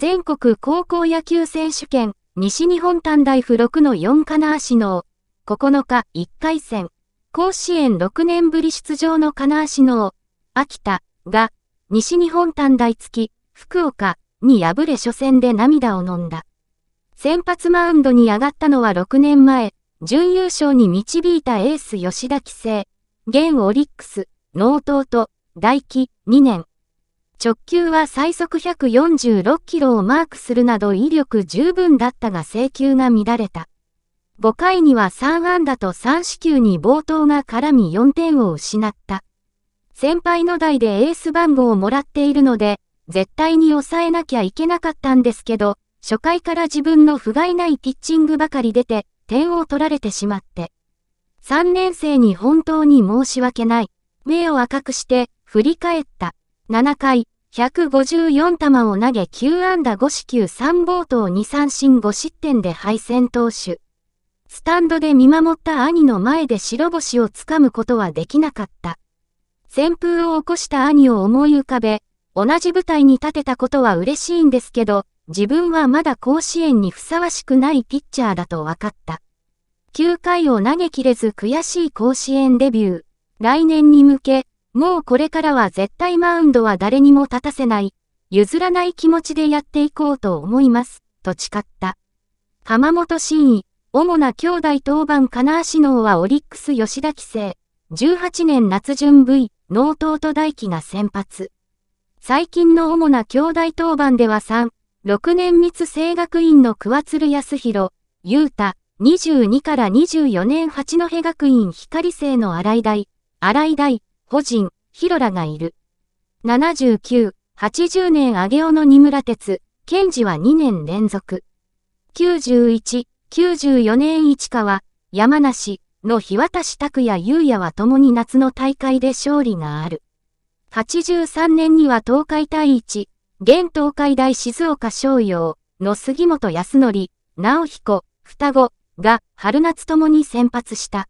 全国高校野球選手権西日本短大付6の4金足ー。9日1回戦甲子園6年ぶり出場の金足ー。秋田が西日本短大付き福岡に敗れ初戦で涙を飲んだ。先発マウンドに上がったのは6年前、準優勝に導いたエース吉田規制。現オリックス、納刀と、大輝2年、直球は最速146キロをマークするなど威力十分だったが制球が乱れた。5回には3安打と3四球に冒頭が絡み4点を失った。先輩の代でエース番号をもらっているので、絶対に抑えなきゃいけなかったんですけど、初回から自分の不甲斐ないピッチングばかり出て、点を取られてしまって。3年生に本当に申し訳ない。目を赤くして、振り返った。7回、154球を投げ9安打5四球3暴投2三振5失点で敗戦投手。スタンドで見守った兄の前で白星をつかむことはできなかった。旋風を起こした兄を思い浮かべ、同じ舞台に立てたことは嬉しいんですけど、自分はまだ甲子園にふさわしくないピッチャーだと分かった。9回を投げ切れず悔しい甲子園デビュー。来年に向け、もうこれからは絶対マウンドは誰にも立たせない、譲らない気持ちでやっていこうと思います、と誓った。浜本真意、主な兄弟当番金足能はオリックス吉田規生、18年夏順 V、納東と大輝が先発。最近の主な兄弟当番では3、6年密生学院の桑鶴康弘、雄太、22から24年八戸学院光生の荒井大、荒井大、保人、ヒロラがいる。79、80年上尾の二村鉄、賢治は2年連続。91、94年市川、山梨の日渡し拓也優也は共に夏の大会で勝利がある。83年には東海第一、現東海大静岡商用の杉本康則、直彦、双子が春夏ともに先発した。